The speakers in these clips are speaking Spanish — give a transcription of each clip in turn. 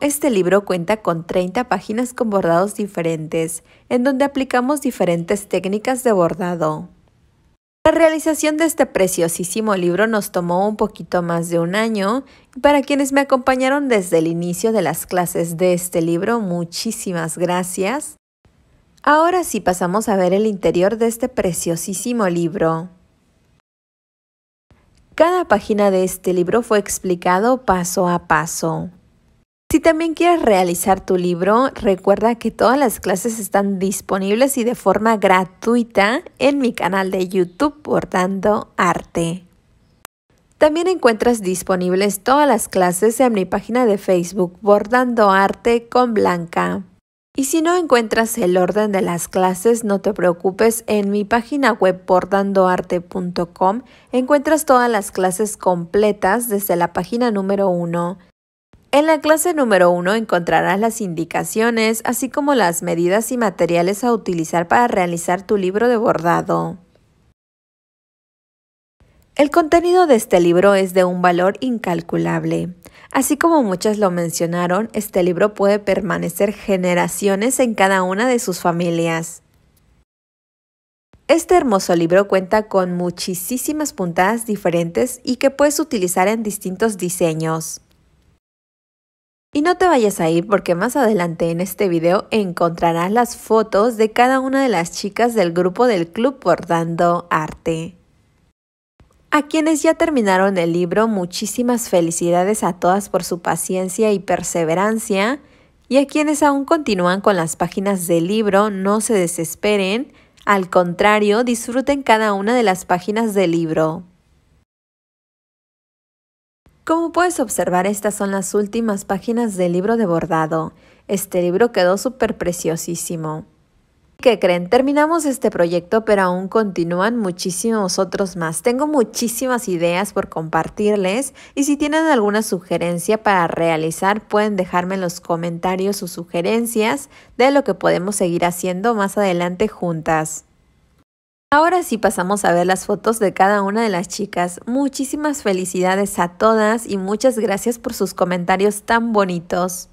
Este libro cuenta con 30 páginas con bordados diferentes, en donde aplicamos diferentes técnicas de bordado. La realización de este preciosísimo libro nos tomó un poquito más de un año y para quienes me acompañaron desde el inicio de las clases de este libro, muchísimas gracias. Ahora sí pasamos a ver el interior de este preciosísimo libro. Cada página de este libro fue explicado paso a paso. Si también quieres realizar tu libro, recuerda que todas las clases están disponibles y de forma gratuita en mi canal de YouTube Bordando Arte. También encuentras disponibles todas las clases en mi página de Facebook Bordando Arte con Blanca. Y si no encuentras el orden de las clases, no te preocupes, en mi página web bordandoarte.com encuentras todas las clases completas desde la página número 1. En la clase número 1 encontrarás las indicaciones, así como las medidas y materiales a utilizar para realizar tu libro de bordado. El contenido de este libro es de un valor incalculable. Así como muchas lo mencionaron, este libro puede permanecer generaciones en cada una de sus familias. Este hermoso libro cuenta con muchísimas puntadas diferentes y que puedes utilizar en distintos diseños. Y no te vayas a ir porque más adelante en este video encontrarás las fotos de cada una de las chicas del grupo del Club Bordando Arte. A quienes ya terminaron el libro, muchísimas felicidades a todas por su paciencia y perseverancia. Y a quienes aún continúan con las páginas del libro, no se desesperen. Al contrario, disfruten cada una de las páginas del libro. Como puedes observar, estas son las últimas páginas del libro de bordado. Este libro quedó súper preciosísimo. ¿Qué creen? Terminamos este proyecto, pero aún continúan muchísimos otros más. Tengo muchísimas ideas por compartirles y si tienen alguna sugerencia para realizar, pueden dejarme en los comentarios sus sugerencias de lo que podemos seguir haciendo más adelante juntas. Ahora sí pasamos a ver las fotos de cada una de las chicas. Muchísimas felicidades a todas y muchas gracias por sus comentarios tan bonitos.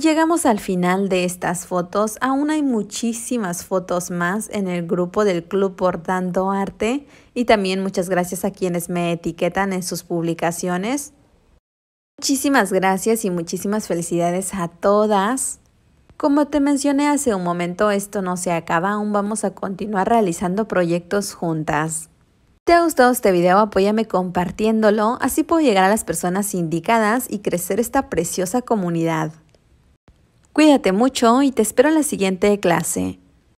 llegamos al final de estas fotos. Aún hay muchísimas fotos más en el grupo del Club Portando Arte y también muchas gracias a quienes me etiquetan en sus publicaciones. Muchísimas gracias y muchísimas felicidades a todas. Como te mencioné hace un momento, esto no se acaba, aún vamos a continuar realizando proyectos juntas. te ha gustado este video, apóyame compartiéndolo, así puedo llegar a las personas indicadas y crecer esta preciosa comunidad. Cuídate mucho y te espero en la siguiente clase.